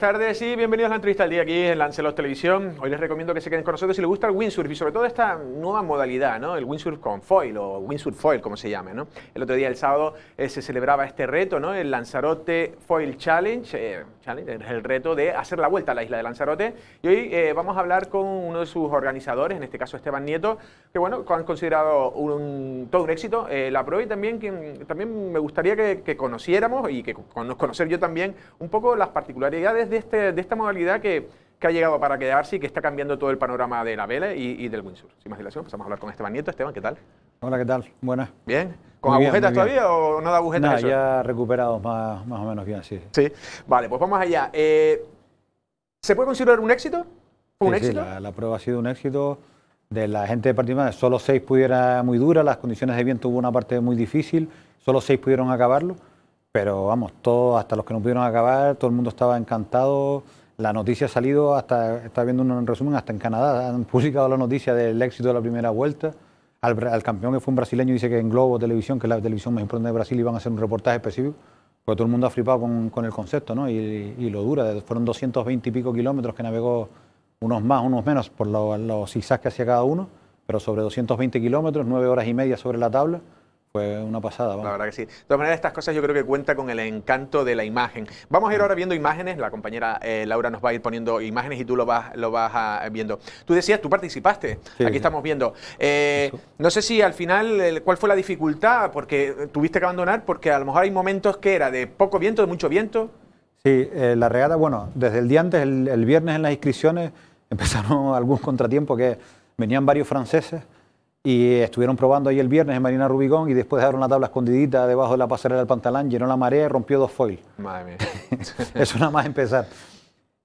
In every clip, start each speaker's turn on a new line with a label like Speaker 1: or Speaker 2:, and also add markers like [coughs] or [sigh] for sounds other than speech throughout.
Speaker 1: Buenas tardes y bienvenidos a la entrevista al día aquí en Lancelot Televisión. Hoy les recomiendo que se queden con nosotros si les gusta el windsurf y sobre todo esta nueva modalidad, ¿no? El windsurf con foil o windsurf foil, como se llame, ¿no? El otro día, el sábado, eh, se celebraba este reto, ¿no? El Lanzarote Foil Challenge, eh, Challenge, el reto de hacer la vuelta a la isla de Lanzarote. Y hoy eh, vamos a hablar con uno de sus organizadores, en este caso Esteban Nieto, que bueno, han considerado un, todo un éxito la prueba y también, que, también me gustaría que, conociéramos y que con, conocer yo también un poco las particularidades de, este, de esta modalidad que, que, ha llegado para quedarse y que está cambiando todo el panorama de la vela y, del windsurf. Sin más dilación, empezamos a hablar con Esteban Nieto. Esteban, ¿qué tal?
Speaker 2: Hola, ¿qué tal? Buenas. ¿Bien? ¿Con agujetas todavía
Speaker 1: o no de agujetas? ya
Speaker 2: recuperados más, más, o menos bien, sí. Sí, vale, pues vamos allá. Eh,
Speaker 1: ¿Se puede considerar un éxito? ¿Un éxito?
Speaker 2: la, prueba ha sido un éxito de la gente de partida, solo seis pudiera muy dura, las condiciones de viento hubo una parte muy difícil, solo seis pudieron acabarlo. Pero vamos, todos, hasta los que no pudieron acabar, todo el mundo estaba encantado. La noticia ha salido, hasta está viendo un resumen, hasta en Canadá [laughs] han publicado la noticia del éxito de la primera vuelta. Al, campeón que fue un brasileño dice que en Globo Televisión, que es la televisión más importante de Brasil, iban a hacer un reportaje específico. Porque todo el mundo ha flipado con, el concepto, ¿no? Y, lo dura. Fueron 220 y pico kilómetros que navegó, unos más, unos menos, por los zigzags que hacía cada uno, pero sobre 220 kilómetros, nueve horas y media sobre la tabla fue una pasada. La verdad que
Speaker 1: sí. De todas maneras, estas cosas yo creo que cuenta con el encanto de la imagen. Vamos a ir mm. ahora viendo imágenes. La compañera eh, Laura nos va a ir poniendo imágenes y tú lo vas, lo vas ah, viendo. Tú decías, tú participaste. Aquí estamos viendo. Eh, no sé si al final, ¿cuál fue la dificultad? Porque tuviste que abandonar, porque a lo mejor hay momentos que era de poco viento, de mucho viento.
Speaker 2: Sí, eh, la regata, bueno, desde el día antes, el, el viernes en las inscripciones, [laughs] empezaron algún contratiempo que venían varios franceses y estuvieron probando ahí el viernes en Marina Rubicón y después dejaron la tabla escondidita debajo de la pasarela del pantalán, llenó la marea y rompió dos foils... ...es [laughs] una Eso más empezar.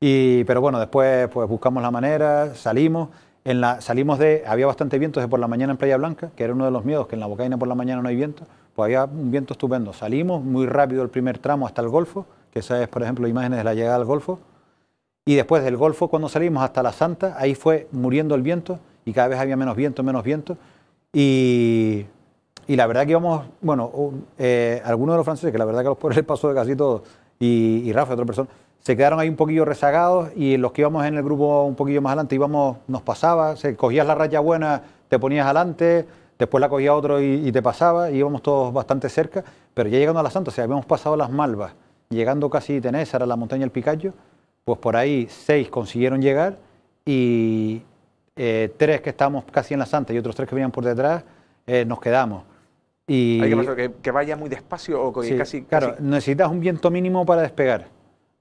Speaker 2: Y, pero bueno, después pues buscamos la manera, salimos. En la, salimos de, había bastante viento desde por la mañana en Playa Blanca, que era uno de los miedos, que en la Bocaina por la mañana no hay viento, pues había un viento estupendo. Salimos muy rápido el primer tramo hasta el Golfo, que sabes por ejemplo, imágenes de la llegada al Golfo. Y después del Golfo, cuando salimos hasta la Santa, ahí fue muriendo el viento y cada vez había menos viento, menos viento. Y, la verdad que íbamos, bueno, eh, algunos de los franceses, que la verdad que los pobres [laughs] les pasó de casi todo, y, y Rafa, otra persona, se quedaron ahí un poquillo rezagados y los que íbamos en el grupo un poquillo más adelante íbamos, nos pasaba, se, cogías la raya buena, te ponías adelante, después la cogía otro y, te pasaba, y íbamos todos bastante cerca, pero ya llegando a la Santa, o sea, habíamos pasado las Malvas, llegando casi Tenés, era la montaña del Picayo, pues por ahí seis consiguieron llegar y, eh, tres que estábamos casi en la Santa y otros tres que venían por detrás, eh, nos quedamos. Y, ¿Hay
Speaker 1: que, que, vaya muy despacio o casi, Claro,
Speaker 2: necesitas un viento mínimo para despegar.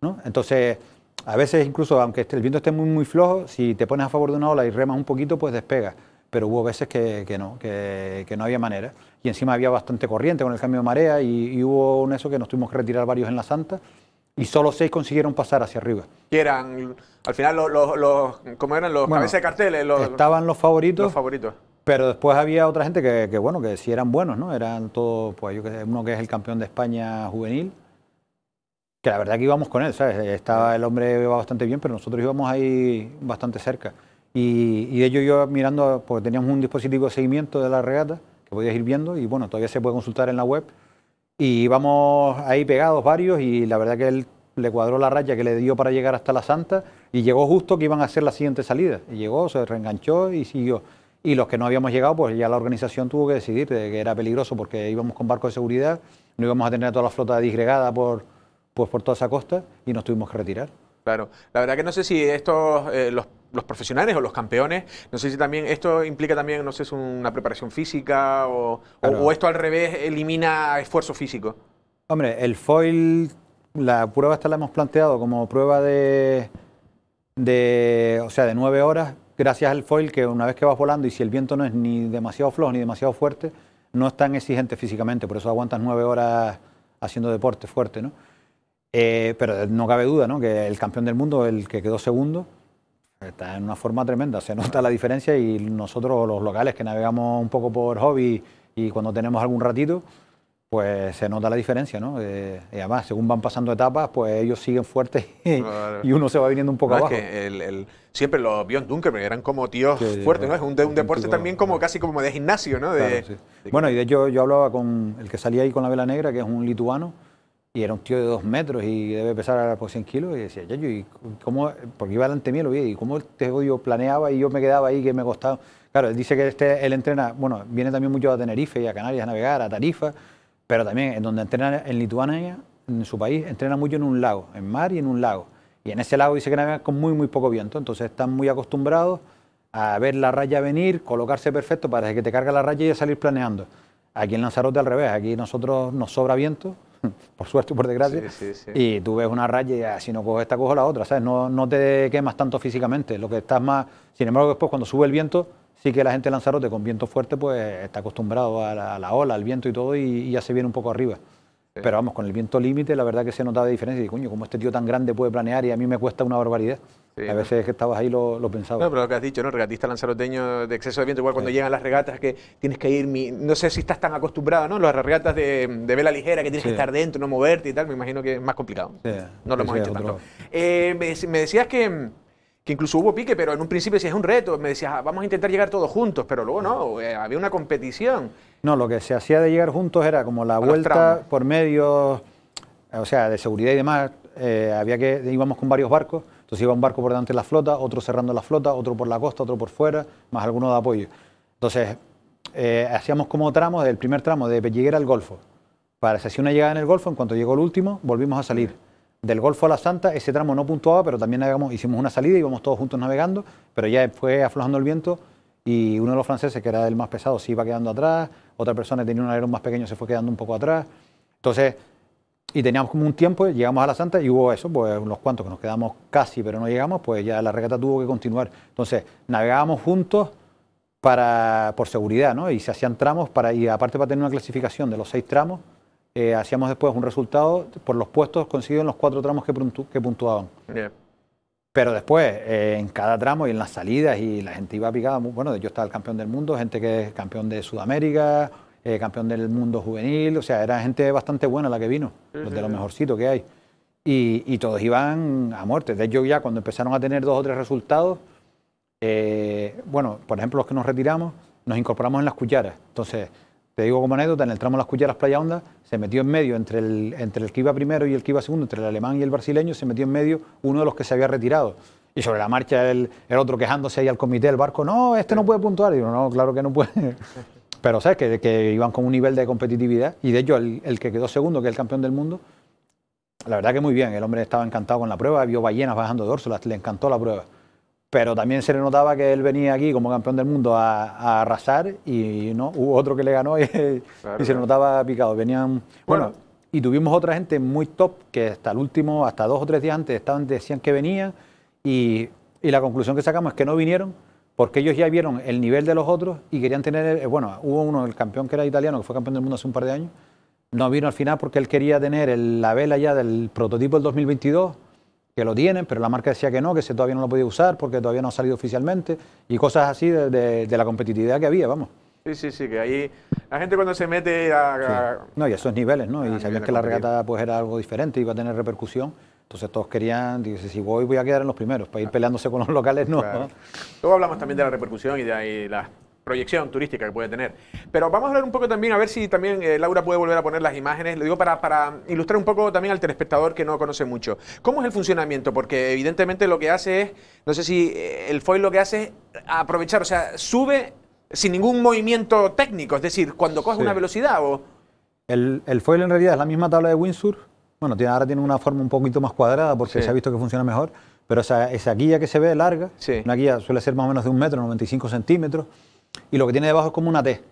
Speaker 2: ¿no? Entonces, a veces incluso, aunque el viento esté muy, muy flojo, si te pones a favor de una ola y remas un poquito, pues despegas. Pero hubo veces que, no, que, no había manera. Y encima había bastante corriente con el cambio de marea y, y hubo un eso que nos tuvimos que retirar varios en la Santa y solo seis consiguieron pasar hacia arriba.
Speaker 1: Y eran, al final, los, los, los ¿cómo eran los bueno, cabezas de carteles? Los, estaban
Speaker 2: los favoritos. Los favoritos. Pero después había otra gente que, bueno, que sí eran buenos, ¿no? Eran todos, pues yo que sé, uno que es el campeón de España juvenil, que la verdad que íbamos con él, ¿sabes? Estaba el hombre iba bastante bien, pero nosotros íbamos ahí bastante cerca. Y, y de yo mirando, porque teníamos un dispositivo de seguimiento de la regata, que podías ir viendo, y bueno, todavía se puede consultar en la web, y íbamos ahí pegados varios y la verdad que él le cuadró la raya que le dio para llegar hasta la Santa y llegó justo que iban a hacer la siguiente salida. Y llegó, se reenganchó y siguió. Y los que no habíamos llegado, pues ya la organización tuvo que decidir que era peligroso porque íbamos con barco de seguridad, no íbamos a tener a toda la flota disgregada por, pues por toda esa costa y nos tuvimos que retirar.
Speaker 1: Claro, la verdad que no sé si estos, eh, los los profesionales o los campeones. No sé si también esto implica también, no sé, es una preparación física o, esto al revés elimina esfuerzo físico.
Speaker 2: Hombre, el foil, la prueba esta la hemos planteado como prueba de, de, o sea, de nueve horas, gracias al foil que una vez que vas volando y si el viento no es ni demasiado flojo ni demasiado fuerte, no es tan exigente físicamente, por eso aguantas nueve horas haciendo deporte fuerte, ¿no? Eh, pero no cabe duda, ¿no? Que el campeón del mundo, el que quedó segundo, Está en una forma tremenda, se nota la diferencia y nosotros los locales que navegamos un poco por hobby y cuando tenemos algún ratito, pues se nota la diferencia, ¿no? Eh, y además, según van pasando etapas, pues ellos siguen fuertes y, uno se va viniendo un poco abajo.
Speaker 1: el, siempre los en Dunkerberg eran como tíos fuertes, ¿no? Es un, deporte también como casi como de gimnasio, ¿no?
Speaker 2: Bueno, y de hecho yo hablaba con el que salía ahí con la vela negra, que es un lituano, y era un tío de dos metros y debe pesar a por 100 kilos. Y decía, yo ¿y cómo? Porque iba delante mío, lo vi, ¿y cómo te yo planeaba y yo me quedaba ahí que me costaba? Claro, él dice que este, él entrena, bueno, viene también mucho a Tenerife y a Canarias a navegar, a Tarifa, pero también en donde entrena en Lituania, en su país, entrena mucho en un lago, en mar y en un lago. Y en ese lago dice que navegan con muy, muy poco viento, entonces están muy acostumbrados a ver la raya venir, colocarse perfecto para que te carga la raya y salir planeando. Aquí en Lanzarote al revés, aquí nosotros nos sobra viento [laughs] por suerte por desgracia, y tú ves una raya y ah, si no coges esta, cojo la otra, ¿sabes? No, no te quemas tanto físicamente, lo que estás más... Sin embargo, después cuando sube el viento, sí que la gente de Lanzarote con viento fuerte, pues está acostumbrado a la, ola, al viento y todo, y, ya se viene un poco arriba. Pero vamos, con el viento límite, la verdad que se notaba de diferencia. Y coño, como este tío tan grande puede planear y a mí me cuesta una barbaridad a veces que estabas ahí lo, lo pensaba. No,
Speaker 1: pero lo que has dicho, ¿no? regatista lanzaroteño de exceso de viento, igual cuando llegan las regatas que tienes que ir, no sé si estás tan acostumbrado, ¿no? Las regatas de, vela ligera que tienes que estar dentro, no moverte y tal, me imagino que es más complicado. No lo hemos hecho tanto. Eh, me, decías que, incluso hubo pique, pero en un principio sí es un reto, me decías, ah, vamos a intentar llegar todos juntos, pero luego no, eh, había una competición.
Speaker 2: No, lo que se hacía de llegar juntos era como la vuelta por medio o sea, de seguridad y demás, eh, había que, íbamos con varios barcos entonces iba un barco por delante de la flota, otro cerrando la flota, otro por la costa, otro por fuera, más alguno de apoyo. Entonces eh, hacíamos como tramos, el primer tramo de Pelliguera al Golfo. Para, se hacía una llegada en el Golfo, en cuanto llegó el último, volvimos a salir. Del Golfo a la Santa, ese tramo no puntuaba, pero también hicimos una salida, y íbamos todos juntos navegando, pero ya fue aflojando el viento y uno de los franceses, que era el más pesado, se iba quedando atrás, otra persona que tenía un alerón más pequeño se fue quedando un poco atrás. Entonces, y teníamos como un tiempo, llegamos a la Santa y hubo eso, pues unos cuantos que nos quedamos casi, pero no llegamos, pues ya la regata tuvo que continuar. Entonces, navegábamos juntos para, por seguridad, ¿no? Y se hacían tramos para, y aparte para tener una clasificación de los seis tramos, eh, hacíamos después un resultado por los puestos conseguidos en los cuatro tramos que, que puntuaban. Pero después, eh, en cada tramo y en las salidas, y la gente iba picada, bueno, yo estaba el campeón del mundo, gente que es campeón de Sudamérica, eh, campeón del mundo juvenil, o sea, era gente bastante buena la que vino, los de lo mejorcito que hay. Y, todos iban a muerte. De hecho, ya cuando empezaron a tener dos o tres resultados, eh, bueno, por ejemplo, los que nos retiramos, nos incorporamos en las cucharas. Entonces, te digo como anécdota, en el tramo de Las Cucharas Playa Onda, se metió en medio entre el, entre que iba primero y el que iba segundo, entre el alemán y el brasileño, se metió en medio uno de los que se había retirado. Y sobre la marcha el, el otro quejándose ahí al comité del barco, no, este no puede puntuar. Y yo, no, claro que no puede. Pero sabes que, iban con un nivel de competitividad y de hecho el, que quedó segundo, que es el campeón del mundo, la verdad que muy bien, el hombre estaba encantado con la prueba, vio ballenas bajando de órsolas, le encantó la prueba. Pero también se le notaba que él venía aquí como campeón del mundo a, arrasar y no hubo otro que le ganó y, se le notaba picado. Venían, bueno y tuvimos otra gente muy top que hasta el último, hasta dos o tres días antes, estaban, decían que venían y, y, la conclusión que sacamos es que no vinieron porque ellos ya vieron el nivel de los otros y querían tener, eh, bueno, hubo uno, el campeón que era italiano, que fue campeón del mundo hace un par de años, no vino al final porque él quería tener la vela ya del prototipo del 2022, que lo tienen, pero la marca decía que no, que se todavía no lo podía usar porque todavía no ha salido oficialmente, y cosas así de, la competitividad que había, vamos.
Speaker 1: Sí, sí, sí, que ahí la gente cuando se mete a...
Speaker 2: No, y esos niveles, ¿no? Y sabían que la regata pues era algo diferente, iba a tener repercusión entonces todos querían, dice, si voy voy a quedar en los primeros, para ir ah. peleándose con los locales no.
Speaker 1: Luego hablamos también de la repercusión y de ahí la proyección turística que puede tener. Pero vamos a hablar un poco también, a ver si también eh, Laura puede volver a poner las imágenes, lo digo para, para ilustrar un poco también al telespectador que no conoce mucho. ¿Cómo es el funcionamiento? Porque evidentemente lo que hace es, no sé si eh, el foil lo que hace es aprovechar, o sea, sube sin ningún movimiento técnico, es decir, cuando coge una velocidad o...
Speaker 2: El, el foil en realidad es la misma tabla de windsurf. Bueno, tiene, ahora tiene una forma un poquito más cuadrada porque se ha visto que funciona mejor, pero esa, guía que se ve larga, una guía suele ser más o menos de un metro, 95 centímetros, y lo que tiene debajo es como una T.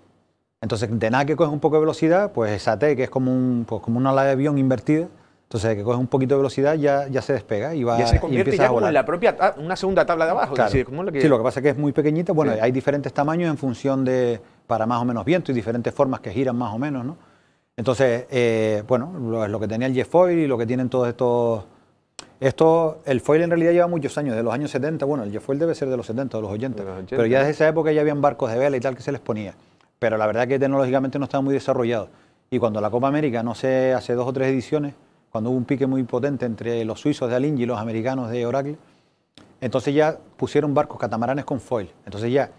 Speaker 2: Entonces, de nada que coge un poco de velocidad, pues esa T, que es como, pues una ala de avión invertida, entonces que coge un poquito de velocidad ya, ya se despega y va se convierte ya a Como la
Speaker 1: propia, una segunda tabla de abajo. que... Sí, lo que
Speaker 2: pasa es que es muy pequeñita, bueno, hay diferentes tamaños en función de, para más o menos viento y diferentes formas que giran más o menos, ¿no? Entonces, eh, bueno, lo, lo que tenía el Jeff foil y lo que tienen todos estos... Esto, el foil en realidad lleva muchos años, de los años 70, bueno, el Jeff foil debe ser de los 70, de los 80, los pero ya desde esa época ya habían barcos de vela y tal que se les ponía. Pero la verdad que tecnológicamente no estaba muy desarrollado. Y cuando la Copa América, no sé, hace dos o tres ediciones, cuando hubo un pique muy potente entre los suizos de Alingi y los americanos de Oracle, entonces ya pusieron barcos catamaranes con foil. Entonces ya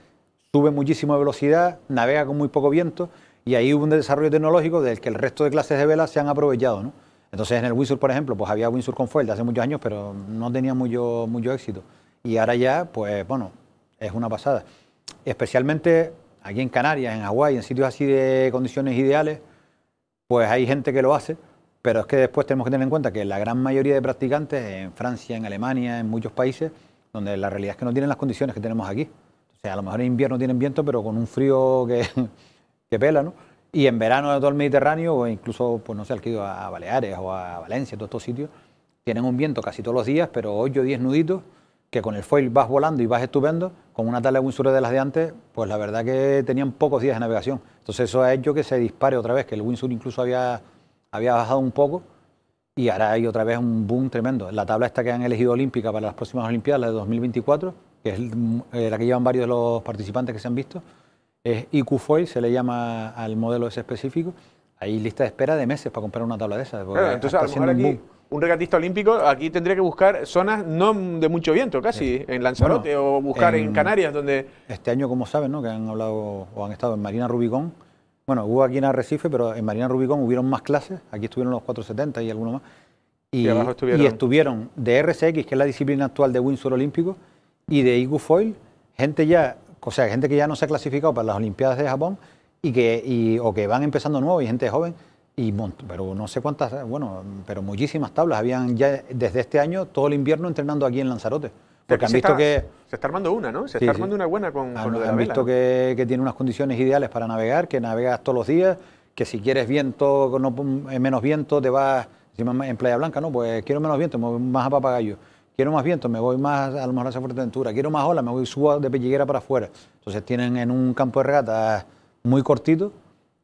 Speaker 2: sube de velocidad, navega con muy poco viento y ahí hubo un desarrollo tecnológico del que el resto de clases de vela se han aprovechado. Entonces en el Winsor, por ejemplo, pues había winsor con fuerza, hace muchos años, pero no tenía mucho, mucho éxito. Y ahora ya, pues bueno, es una pasada. Especialmente aquí en Canarias, en Hawái, en sitios así de condiciones ideales, pues hay gente que lo hace, pero es que después tenemos que tener en cuenta que la gran mayoría de practicantes en Francia, en Alemania, en muchos países, donde la realidad es que no tienen las condiciones que tenemos aquí. O sea, a lo mejor en invierno tienen viento, pero con un frío que que pela, ¿no? Y en verano de todo el Mediterráneo, o incluso, pues no sé, al que a Baleares o a Valencia, todos estos sitios, tienen un viento casi todos los días, pero 8 o 10 nuditos, que con el foil vas volando y vas estupendo, con una tabla de windsurre de las de antes, pues la verdad que tenían pocos días de navegación. Entonces eso ha hecho que se dispare otra vez, que el windsurf incluso había, había bajado un poco y ahora hay otra vez un boom tremendo. La tabla esta que han elegido olímpica para las próximas Olimpiadas, la de 2024, que es eh, la que llevan varios de los participantes que se han visto, es Foil, se le llama al modelo ese específico. Hay lista de espera de meses para comprar una tabla de esas. entonces
Speaker 1: un, regatista olímpico aquí tendría que buscar zonas no de mucho viento, casi, eh, en Lanzarote o buscar en, Canarias donde...
Speaker 2: Este año, como saben, que han hablado o han estado en Marina Rubicón, bueno, hubo aquí en Arrecife, pero en Marina Rubicón hubieron más clases, aquí estuvieron los 470 y algunos más, y, estuvieron. de RCX, que es la disciplina actual de Windsor Olímpico, y de IQ Foil, gente ya o sea, gente que ya no se ha clasificado para las Olimpiadas de Japón y que, o que van empezando nuevo y gente joven. Y, pero no sé cuántas, bueno, pero muchísimas tablas. Habían ya desde este año todo el invierno entrenando aquí en Lanzarote. Porque han visto que.
Speaker 1: Se está armando una, ¿no? Se está armando una buena con. Han, lo de vela. visto
Speaker 2: que, tiene unas condiciones ideales para navegar, que navegas todos los días, que si quieres viento, eh, menos viento, te vas. Encima en Playa Blanca, ¿no? Pues quiero menos viento, más a papagayo quiero más viento, me voy más a lo mejor hacia Fuerteventura, quiero más ola, me voy subo de Pelliguera para afuera. Entonces tienen en un campo de regata muy cortito,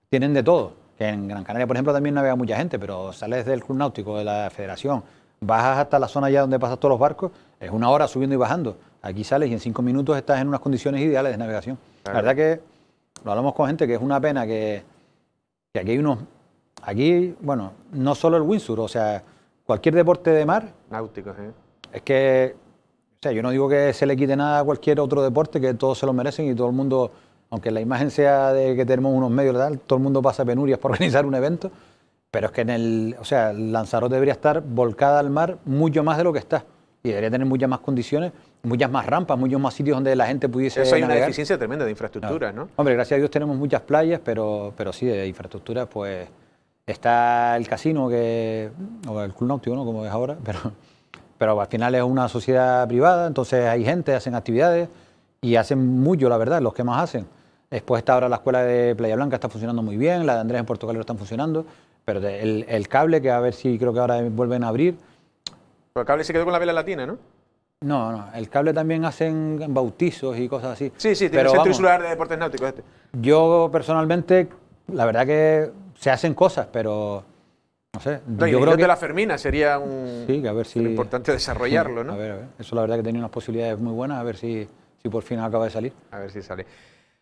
Speaker 2: tienen de todo. en Gran Canaria, por ejemplo, también navega mucha gente, pero sales del Club Náutico, de la Federación, bajas hasta la zona ya donde pasan todos los barcos, es una hora subiendo y bajando. Aquí sales y en cinco minutos estás en unas condiciones ideales de navegación. La verdad que lo hablamos con gente que es una pena que, aquí hay unos. Aquí, bueno, no solo el windsurf, o sea, cualquier deporte de mar.
Speaker 1: Náutico, ¿eh?
Speaker 2: es que, o sea, yo no digo que se le quite nada a cualquier otro deporte, que todos se lo merecen y todo el mundo, aunque la imagen sea de que tenemos unos medios tal, todo el mundo pasa penurias por [laughs] organizar un evento, pero es que en el, o sea, Lanzarote debería estar volcada al mar mucho más de lo que está y debería tener muchas más condiciones, muchas más rampas, muchos más sitios donde la gente pudiese. Eso hay una deficiencia tremenda de infraestructura, no. Hombre, gracias a Dios tenemos muchas playas, pero, pero sí, de infraestructura, pues está el casino que, o el club náutico, ¿no? como es ahora, [laughs] pero pero al final es una sociedad privada, entonces hay gente, hacen actividades y hacen mucho, la verdad, los que más hacen. Después está ahora la escuela de Playa Blanca, está funcionando muy bien, la de Andrés en Portugal lo están funcionando, pero el, cable, que a ver si creo que ahora vuelven a abrir.
Speaker 1: Pero el cable se quedó con la vela latina, ¿no?
Speaker 2: No, no, el cable también hacen bautizos y cosas así. Sí, sí, tiene el centro de
Speaker 1: deportes náuticos
Speaker 2: este. Yo personalmente, la verdad que se hacen cosas, pero yo creo que la
Speaker 1: Fermina sería un,
Speaker 2: importante desarrollarlo, ¿no? Eso la verdad que tenía unas posibilidades muy buenas, a ver si, si por fin acaba de salir. A ver si sale.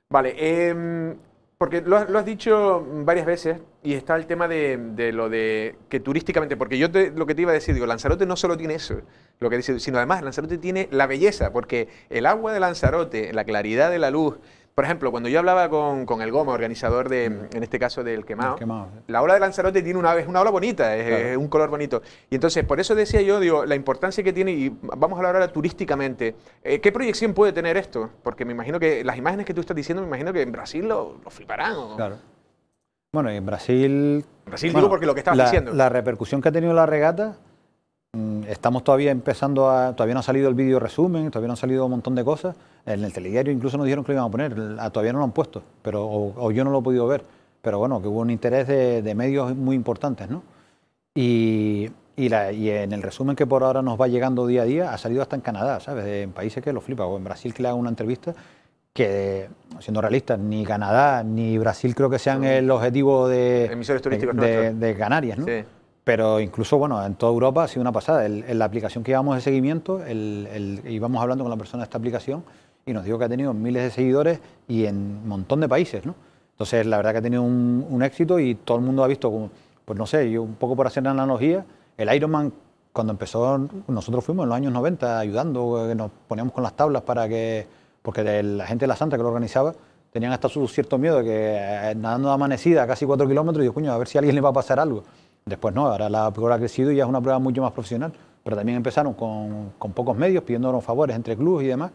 Speaker 2: Vale,
Speaker 1: em, porque lo, has dicho varias veces y está el tema de, lo de que turísticamente, porque yo te, lo que te iba a decir, digo, Lanzarote no solo tiene eso, lo que dice, sino además Lanzarote tiene la belleza, porque el agua de Lanzarote, la claridad de la luz, por ejemplo, cuando yo hablaba con, con el Goma, organizador de, mm. en este caso del quemado, la ola de Lanzarote tiene una, es una ola bonita, es, un color bonito. Y entonces, por eso decía yo, digo, la importancia que tiene, y vamos a hablar ahora turísticamente, eh, ¿qué proyección puede tener esto? Porque me imagino que las imágenes que tú estás diciendo, me imagino que en Brasil lo, lo fliparán. Claro.
Speaker 2: Bueno, y en Brasil... Brasil digo porque lo que estabas la, diciendo. La repercusión que ha tenido la regata Mm, estamos todavía empezando a. Todavía no ha salido el vídeo resumen, todavía no han salido un montón de cosas. En el telediario incluso nos dijeron que lo iban a poner, ah, todavía no lo han puesto, pero, o, yo no lo he podido ver. Pero bueno, que hubo un interés de, medios muy importantes, ¿no? Y, y, en el resumen que por ahora nos va llegando día a día, ha salido hasta en Canadá, ¿sabes? En países que lo flipa, o en Brasil que le hago una entrevista, que, siendo realistas, ni Canadá ni Brasil creo que sean el objetivo de, emisores turísticos de, de, de Canarias, ¿no? pero incluso, bueno, en toda Europa ha sido una pasada. en la aplicación que íbamos de seguimiento, íbamos hablando con la persona de esta aplicación y nos dijo que ha tenido miles de seguidores y en un montón de países, Entonces, la verdad que ha tenido un, éxito y todo el mundo ha visto, como, pues no sé, yo un poco por hacer una analogía, el Ironman cuando empezó, nosotros fuimos en los años 90 ayudando, eh, nos poníamos con las tablas para que, porque la gente de la Santa que lo organizaba, tenían hasta su cierto miedo de que eh, nadando de amanecida, casi cuatro kilómetros, y yo, coño, a ver si a alguien le va a pasar algo. Después no, ahora la prueba ha crecido y ya es una prueba mucho más profesional, pero también empezaron con, pocos medios, pidiéndonos favores entre clubes y demás,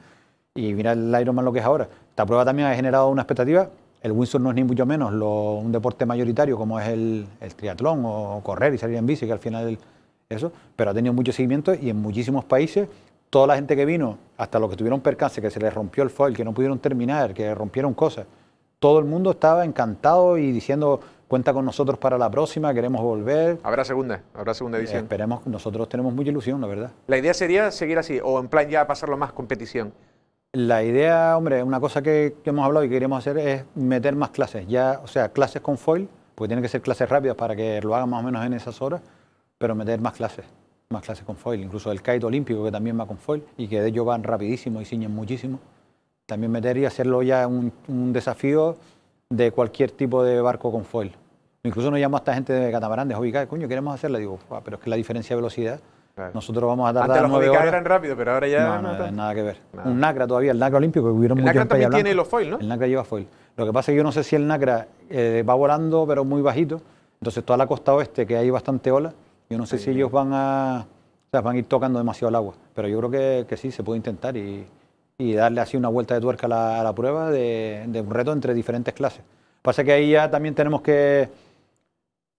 Speaker 2: y mira el Ironman lo que es ahora. Esta prueba también ha generado una expectativa, el Windsor no es ni mucho menos un deporte mayoritario como es el, triatlón o correr y salir en bici, que al final eso, pero ha tenido mucho seguimiento y en muchísimos países toda la gente que vino, hasta los que tuvieron percance, que se les rompió el foil, que no pudieron terminar, que rompieron cosas, todo el mundo estaba encantado y diciendo Cuenta con nosotros para la próxima, queremos volver.
Speaker 1: Habrá segunda, habrá segunda eh, edición.
Speaker 2: esperemos, nosotros tenemos mucha ilusión, la verdad.
Speaker 1: La idea sería seguir así, o en plan ya pasarlo más competición.
Speaker 2: La idea, hombre, una cosa que, hemos hablado y que queremos hacer es meter más clases, ya, o sea, clases con foil, porque tienen que ser clases rápidas para que lo hagan más o menos en esas horas, pero meter más clases, más clases con foil, incluso el kite olímpico que también va con foil y que de ellos van rapidísimo y ciñen muchísimo. También meter y hacerlo ya un, un desafío de cualquier tipo de barco con foil. Incluso nos llama esta gente de catamarán, de Jovica, coño, queremos hacerla. Digo, ah, pero es que la diferencia de velocidad, nosotros vamos a tardar Antes los eran
Speaker 1: rápido, pero ahora ya... No,
Speaker 2: nada que ver. Un NACRA todavía, el NACRA olímpico, que hubieron El NACRA tiene los foil, ¿no? El NACRA lleva foil. Lo que pasa es que yo no sé si el NACRA eh, va volando, pero muy bajito. Entonces toda la costa oeste, que hay bastante ola, yo no sé si ellos van a, o sea, van a ir tocando demasiado el agua. Pero yo creo que, que sí, se puede intentar y y darle así una vuelta de tuerca a la, prueba de, un reto entre diferentes clases. Pasa que ahí ya también tenemos que...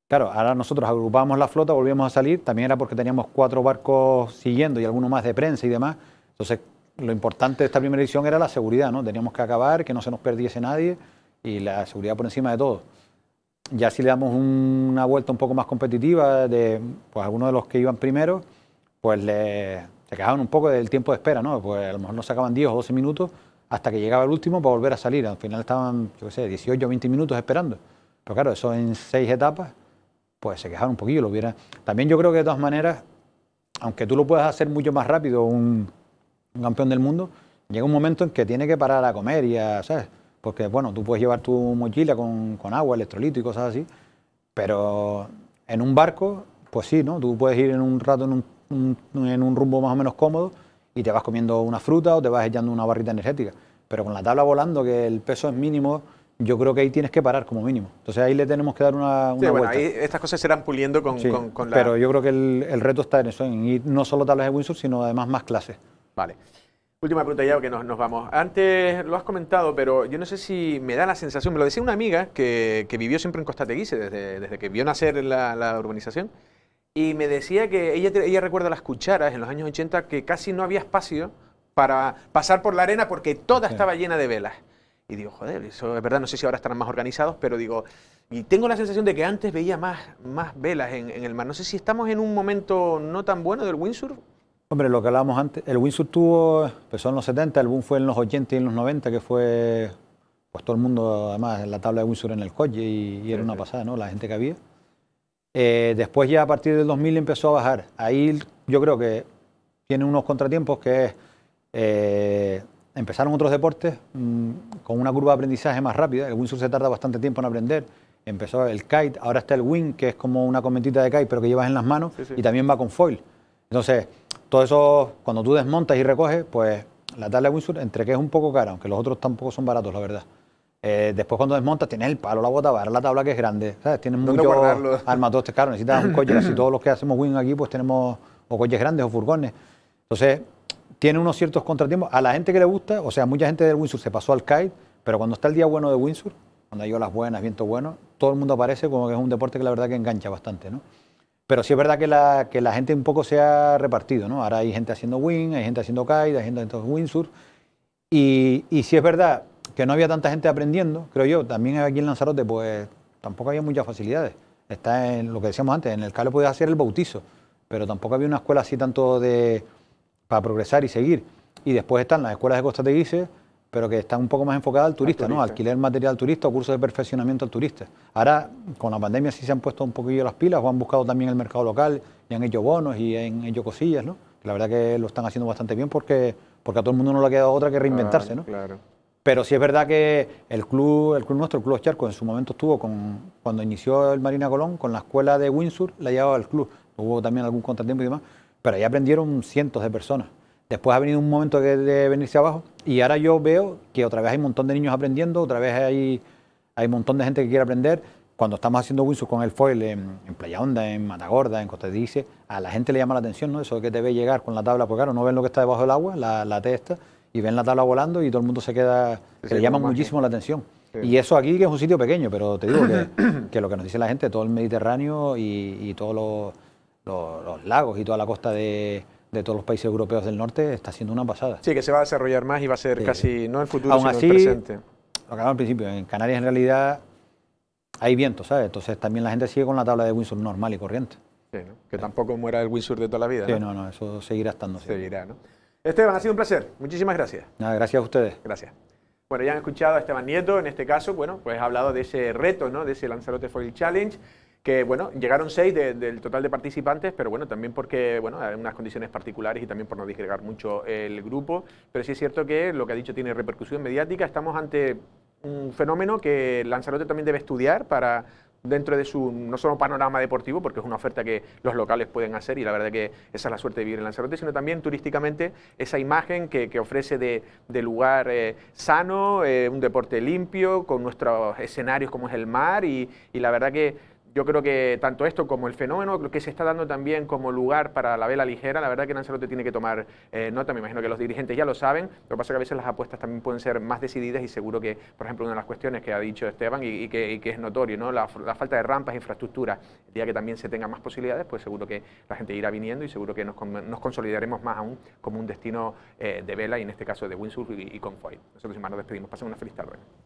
Speaker 2: Claro, ahora nosotros agrupamos la flota, volvíamos a salir, también era porque teníamos cuatro barcos siguiendo y alguno más de prensa y demás. Entonces, lo importante de esta primera edición era la seguridad, ¿no? Teníamos que acabar, que no se nos perdiese nadie y la seguridad por encima de todo. Ya si le damos una vuelta un poco más competitiva de pues, algunos de los que iban primero, pues le se quejaban un poco del tiempo de espera, ¿no? Pues a lo mejor no sacaban 10 o 12 minutos hasta que llegaba el último para volver a salir. Al final estaban, yo qué sé, 18 o 20 minutos esperando. Pero claro, eso en seis etapas, pues se quejaron un poquillo, lo hubiera. También yo creo que de todas maneras, aunque tú lo puedas hacer mucho más rápido un, campeón del mundo, llega un momento en que tiene que parar a comer y a, ¿sabes? Porque bueno, tú puedes llevar tu mochila con, con agua, electrolito y cosas así, pero en un barco, pues sí, ¿no? Tú puedes ir en un rato en un en un rumbo más o menos cómodo y te vas comiendo una fruta o te vas echando una barrita energética. Pero con la tabla volando, que el peso es mínimo, yo creo que ahí tienes que parar como mínimo. Entonces ahí le tenemos que dar una, vuelta.
Speaker 1: estas cosas se puliendo con, la... Pero
Speaker 2: yo creo que el, reto está en eso, en ir no solo tablas de Windsor, sino además más clases.
Speaker 1: Vale. Última pregunta ya, que nos, vamos. Antes lo has comentado, pero yo no sé si me da la sensación, me lo decía una amiga que, vivió siempre en Costa Teguise desde, que vio nacer la urbanización, y me decía que ella, ella recuerda las cucharas en los años 80 que casi no había espacio para pasar por la arena porque toda estaba llena de velas. Y digo, joder, eso es verdad, no sé si ahora estarán más organizados, pero digo, y tengo la sensación de que antes veía más, más velas en, el mar. No sé si estamos en un momento no tan bueno del windsurf.
Speaker 2: Hombre, lo que hablábamos antes, el windsurf tuvo, empezó en los 70, el boom fue en los 80 y en los 90, que fue, pues todo el mundo, además, en la tabla de windsurf en el coche y era una pasada, ¿no? La gente que había. Eh, después ya a partir del 2000 empezó a bajar. Ahí yo creo que tiene unos contratiempos que es, eh, empezaron otros deportes mm, con una curva de aprendizaje más rápida. El windsurf se tarda bastante tiempo en aprender. Empezó el kite, ahora está el wing, que es como una cometita de kite, pero que llevas en las manos y también va con foil. Entonces, todo eso, cuando tú desmontas y recoges, pues la tabla de windsurf, entre que es un poco cara, aunque los otros tampoco son baratos, la verdad. Eh, después cuando desmontas tiene el palo, la bota, la tabla que es grande, ¿sabes? Tienes mucho [laughs] armatostes, claro, necesitas un coche, así todos los que hacemos wing aquí pues tenemos o coches grandes o furgones. Entonces, tiene unos ciertos contratiempos. A la gente que le gusta, o sea, mucha gente del Windsor se pasó al kite, pero cuando está el día bueno de Windsor... cuando hay olas buenas, viento bueno, todo el mundo aparece como que es un deporte que la verdad que engancha bastante, ¿no? Pero sí es verdad que la, que la gente un poco se ha repartido, ¿no? Ahora hay gente haciendo wing, hay gente haciendo kite, hay gente haciendo windsurf. Y, y sí es verdad que no había tanta gente aprendiendo, creo yo. También aquí en Lanzarote, pues tampoco había muchas facilidades. Está en lo que decíamos antes, en el CALE podías hacer el bautizo, pero tampoco había una escuela así tanto de para progresar y seguir. Y después están las escuelas de Costa Teguise, pero que están un poco más enfocadas al turista, ¿no? Alquiler material turista o cursos de perfeccionamiento al turista. Ahora, con la pandemia sí se han puesto un poquillo las pilas, o han buscado también el mercado local y han hecho bonos y han hecho cosillas, ¿no? La verdad que lo están haciendo bastante bien porque, porque a todo el mundo no le ha quedado otra que reinventarse, ¿no? claro. Pero sí es verdad que el club, el club nuestro, el Club Charco, en su momento estuvo con, cuando inició el Marina Colón, con la escuela de Windsor, la llevaba al club. Hubo también algún contratiempo y demás, pero ahí aprendieron cientos de personas. Después ha venido un momento de, venirse abajo y ahora yo veo que otra vez hay un montón de niños aprendiendo, otra vez hay, hay un montón de gente que quiere aprender. Cuando estamos haciendo Windsor con el foil en, Playa Honda, en Matagorda, en Costa Dice, a la gente le llama la atención, ¿no? Eso que te ve llegar con la tabla, porque claro, no ven lo que está debajo del agua, la, la testa y ven la tabla volando y todo el mundo se queda, se le llama muchísimo la atención. Y eso aquí que es un sitio pequeño, pero te digo que, [coughs] lo que nos dice la gente, todo el Mediterráneo y, todos los, lagos y toda la costa de, todos los países europeos del norte está siendo una pasada.
Speaker 1: Sí, que se va a desarrollar más y va a ser casi, no el futuro, sino el presente.
Speaker 2: Lo que al principio, en Canarias en realidad hay viento, ¿sabes? Entonces también la gente sigue con la tabla de windsurf... normal y corriente. Sí,
Speaker 1: Que tampoco muera el windsurf de toda la vida. Sí, no,
Speaker 2: no, eso seguirá estando. Seguirá, ¿no?
Speaker 1: Esteban, ha sido un placer. Muchísimas gracias.
Speaker 2: gracias a ustedes. Gracias.
Speaker 1: Bueno, ya han escuchado a Esteban Nieto, en este caso, bueno, pues ha hablado de ese reto, ¿no? De ese Lanzarote Foil Challenge que bueno, llegaron seis del total de participantes, pero bueno, también porque bueno, hay unas condiciones particulares y también por no disgregar mucho el grupo, pero sí es cierto que lo que ha dicho tiene repercusión mediática, estamos ante un fenómeno que Lanzarote también debe estudiar para dentro de su, no solo panorama deportivo, porque es una oferta que los locales pueden hacer y la verdad que esa es la suerte de vivir en Lanzarote, sino también turísticamente esa imagen que, ofrece de, lugar eh, sano, eh, un deporte limpio, con nuestros escenarios como es el mar y, y la verdad que yo creo que tanto esto como el fenómeno, que se está dando también como lugar para la vela ligera. La verdad que Lanzarote tiene que tomar eh, nota, me imagino que los dirigentes ya lo saben. Lo que pasa es que a veces las apuestas también pueden ser más decididas y seguro que, por ejemplo, una de las cuestiones que ha dicho Esteban y, que, es notorio, ¿no? La, falta de rampas, infraestructura, el día que también se tengan más posibilidades, pues seguro que la gente irá viniendo y seguro que nos, consolidaremos más aún como un destino eh, de vela y en este caso de windsurf y, con foil. Nosotros, más nos despedimos. Pasen una feliz tarde.